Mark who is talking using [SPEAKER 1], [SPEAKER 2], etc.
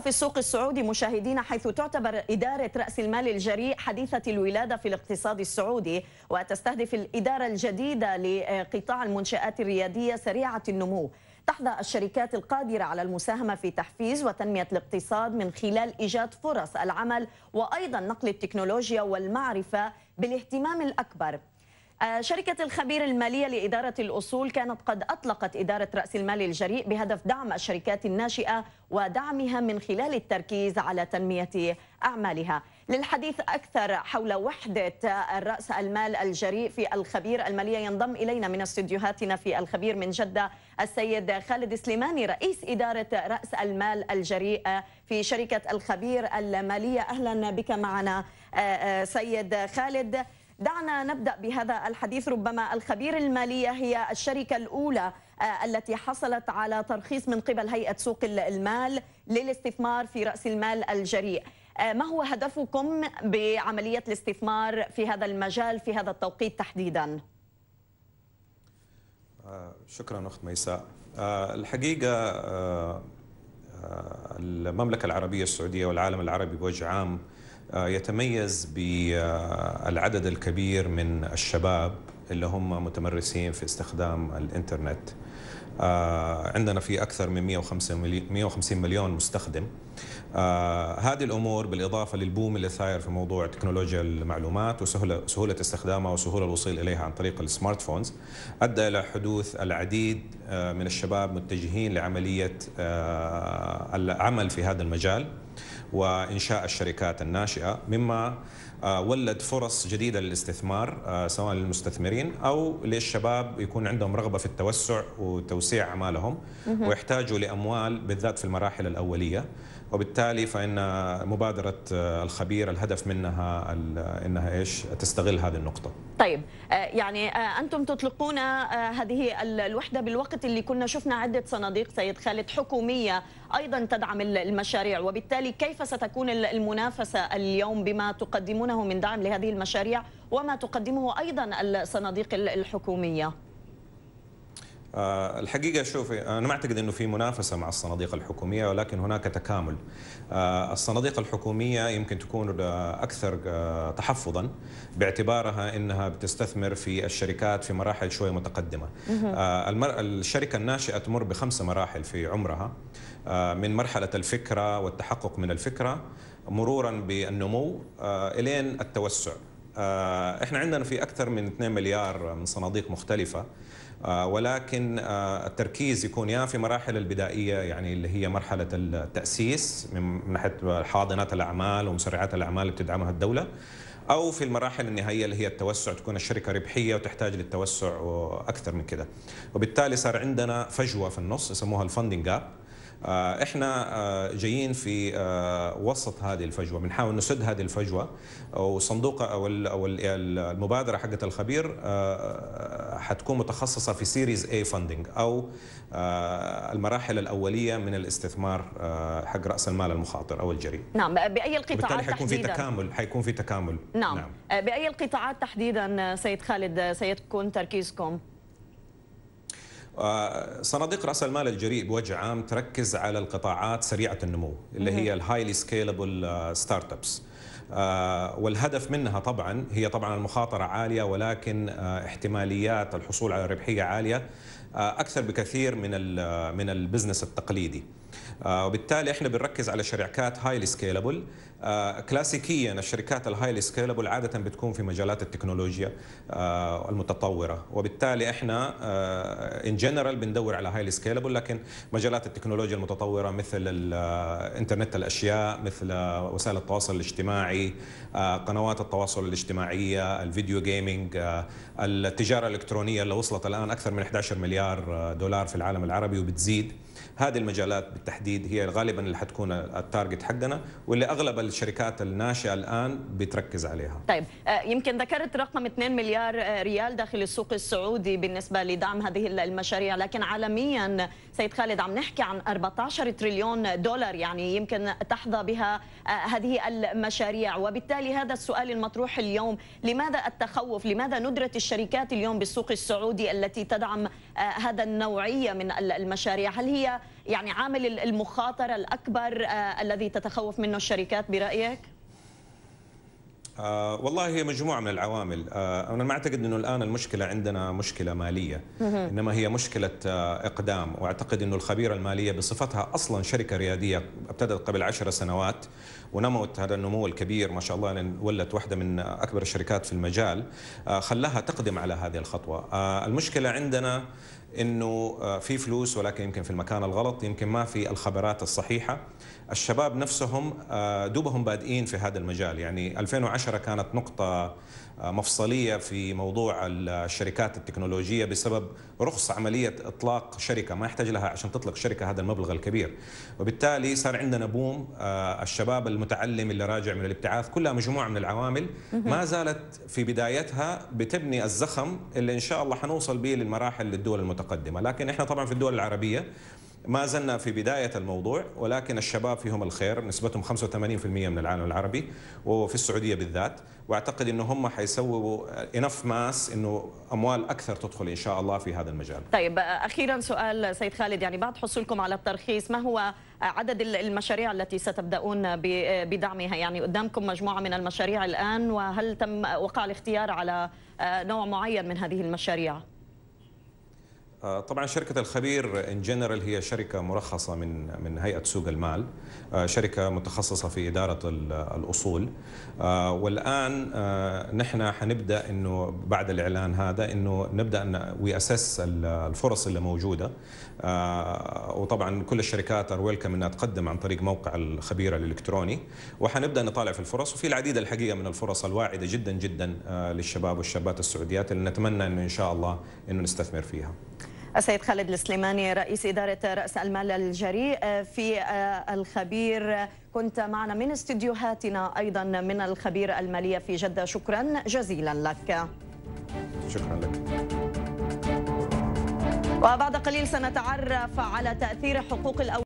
[SPEAKER 1] في السوق السعودي مشاهدين حيث تعتبر إدارة رأس المال الجريء حديثة الولادة في الاقتصاد السعودي وتستهدف الإدارة الجديدة لقطاع المنشآت الريادية سريعة النمو تحظى الشركات القادرة على المساهمة في تحفيز وتنمية الاقتصاد من خلال إيجاد فرص العمل وأيضا نقل التكنولوجيا والمعرفة بالاهتمام الأكبر آه، شركة الخبير المالية لإدارة الأصول كانت قد أطلقت إدارة رأس المال الجريء بهدف دعم الشركات الناشئة ودعمها من خلال التركيز على تنمية أعمالها للحديث أكثر حول وحدة رأس المال الجريء في الخبير المالية ينضم إلينا من استديوهاتنا في الخبير من جدة السيد خالد سليماني رئيس إدارة رأس المال الجريء في شركة الخبير المالية أهلا بك معنا آه، آه، سيد خالد دعنا نبدأ بهذا الحديث ربما الخبير المالية هي الشركة الأولى آه، التي حصلت على ترخيص من قبل هيئة سوق المال للاستثمار في رأس المال الجريء آه، ما هو هدفكم بعملية الاستثمار في هذا المجال في هذا التوقيت تحديدا؟
[SPEAKER 2] آه، شكرا أخت ميساء الحقيقة المملكة العربية السعودية والعالم العربي بوجه عام آه، يتميز بالعدد الكبير من الشباب اللي هم متمرسين في استخدام الانترنت آه، عندنا في أكثر من 150 مليون مستخدم آه، هذه الأمور بالإضافة للبوم اللي ثاير في موضوع تكنولوجيا المعلومات وسهولة استخدامها وسهولة الوصول إليها عن طريق السمارت فونز أدى إلى حدوث العديد آه، من الشباب متجهين لعملية آه، العمل في هذا المجال وإنشاء الشركات الناشئة مما آه، ولد فرص جديدة للاستثمار سواء للمستثمرين أو للشباب يكون عندهم رغبة في التوسع وتوسيع أعمالهم ويحتاجوا لأموال بالذات في المراحل الأولية وبالتالي فان مبادره آه، الخبير الهدف منها آه، انها ايش؟ تستغل هذه النقطه.
[SPEAKER 1] طيب آه، يعني انتم تطلقون هذه الوحده بالوقت اللي كنا شفنا عده صناديق سيد خالد حكوميه ايضا تدعم المشاريع وبالتالي كيف ستكون المنافسه اليوم بما تقدمونه من دعم لهذه المشاريع وما تقدمه ايضا الصناديق الحكوميه؟
[SPEAKER 2] آه، الحقيقة شوفي أنا ما أعتقد أنه في منافسة مع الصناديق الحكومية ولكن هناك تكامل آه، الصناديق الحكومية يمكن تكون أكثر آه، تحفظا باعتبارها أنها بتستثمر في الشركات في مراحل شوية متقدمة الشركة الناشئة تمر بخمس مراحل في عمرها من مرحلة الفكرة والتحقق من الفكرة مرورا بالنمو إلين التوسع آه، احنا عندنا في اكثر من 2 مليار من صناديق مختلفه آه، ولكن آه، التركيز يكون يا في مراحل البدائيه يعني اللي هي مرحله التاسيس من ناحيه حاضنات الاعمال ومسرعات الاعمال اللي بتدعمها الدوله او في المراحل النهائيه اللي هي التوسع تكون الشركه ربحيه وتحتاج للتوسع اكثر من كده وبالتالي صار عندنا فجوه في النص يسموها الفندنج جاب آه، احنا آه، جايين في آه، وسط هذه الفجوه بنحاول نسد هذه الفجوه وصندوق او المبادره حقه الخبير حتكون متخصصه في سيريز اي فاندنج او المراحل الاوليه من الاستثمار حق راس المال المخاطر او الجريء
[SPEAKER 1] نعم باي القطاعات بالتالي حيكون في تكامل
[SPEAKER 2] حيكون في تكامل
[SPEAKER 1] نعم, نعم. باي القطاعات تحديدا سيد خالد سيكون تركيزكم
[SPEAKER 2] آه، صناديق راس المال الجريء بوجه عام تركز على القطاعات سريعه النمو اللي هي الهايلي سكيلبل آه، ستارت ابس آه، والهدف منها طبعا هي طبعا المخاطره عاليه ولكن احتماليات الحصول على ربحيه عاليه آه، اكثر بكثير من آه، من البزنس التقليدي آه، وبالتالي احنا بنركز على شركات هايلي سكيلبل كلاسيكيا الشركات الهايلي سكيلبل عاده بتكون في مجالات التكنولوجيا المتطوره وبالتالي احنا ان جنرال بندور على هايلي سكيلبل لكن مجالات التكنولوجيا المتطوره مثل الانترنت الاشياء مثل وسائل التواصل الاجتماعي قنوات التواصل الاجتماعيه الفيديو جيمنج التجاره الالكترونيه اللي وصلت الان اكثر من 11 مليار مليار دولار في العالم العربي وبتزيد هذه المجالات بالتحديد هي غالبا اللي حتكون التارجت حقنا واللي اغلب الشركات الناشئه الان بتركز عليها.
[SPEAKER 1] طيب آه، يمكن ذكرت رقم 2 مليار آه، ريال داخل السوق السعودي بالنسبه لدعم هذه المشاريع لكن عالميا سيد خالد عم نحكي عن 14 تريليون دولار يعني يمكن تحظى بها آه، هذه المشاريع وبالتالي هذا السؤال المطروح اليوم لماذا التخوف لماذا ندره الشركات اليوم بالسوق السعودي التي تدعم آه، هذا النوعية من المشاريع هل هي يعني عامل المخاطرة الأكبر آه، الذي تتخوف منه الشركات برأيك؟
[SPEAKER 2] آه والله هي مجموعه من العوامل آه انا ما اعتقد انه الان المشكله عندنا مشكله ماليه انما هي مشكله آه اقدام واعتقد انه الخبيره الماليه بصفتها اصلا شركه رياديه ابتدت قبل عشر سنوات ونموت هذا النمو الكبير ما شاء الله ولت واحده من اكبر الشركات في المجال آه خلاها تقدم على هذه الخطوه آه المشكله عندنا انه آه، في فلوس ولكن يمكن في المكان الغلط يمكن ما في الخبرات الصحيحه الشباب نفسهم آه، دوبهم بادئين في هذا المجال يعني 2010 كانت نقطة آه، مفصلية في موضوع الشركات التكنولوجية بسبب رخص عملية إطلاق شركة ما يحتاج لها عشان تطلق شركة هذا المبلغ الكبير وبالتالي صار عندنا بوم آه، الشباب المتعلم اللي راجع من الابتعاث كلها مجموعة من العوامل ما زالت في بدايتها بتبني الزخم اللي إن شاء الله حنوصل به للمراحل للدول المتقدمة لكن إحنا طبعا في الدول العربية ما زلنا في بداية الموضوع ولكن الشباب فيهم الخير نسبتهم 85% من العالم العربي وفي السعودية بالذات وأعتقد أنه هم حيسووا إنف ماس أنه أموال أكثر تدخل إن شاء الله في هذا المجال
[SPEAKER 1] طيب أخيرا سؤال سيد خالد يعني بعد حصولكم على الترخيص ما هو عدد المشاريع التي ستبدأون بدعمها يعني قدامكم مجموعة من المشاريع الآن وهل تم وقع الاختيار على نوع معين من هذه المشاريع؟
[SPEAKER 2] آه، طبعا شركة الخبير ان جنرال هي شركة مرخصة من من هيئة سوق المال، آه، شركة متخصصة في إدارة الأصول آه، والآن نحن حنبدأ انه بعد الإعلان هذا انه نبدأ ان وي اسس الفرص اللي موجودة وطبعا كل الشركات ار ويلكم انها تقدم عن طريق موقع الخبير الإلكتروني وحنبدأ نطالع في الفرص وفي العديد الحقيقة من الفرص الواعدة جدا جدا للشباب والشابات السعوديات اللي نتمنى انه ان شاء الله انه نستثمر فيها.
[SPEAKER 1] السيد خالد السليماني رئيس إدارة رأس المال الجريء آه، في آه، الخبير كنت معنا من استديوهاتنا أيضا من الخبير المالية في جدة شكرا جزيلا لك
[SPEAKER 2] شكرا لك
[SPEAKER 1] وبعد قليل سنتعرف على تأثير حقوق الأولاد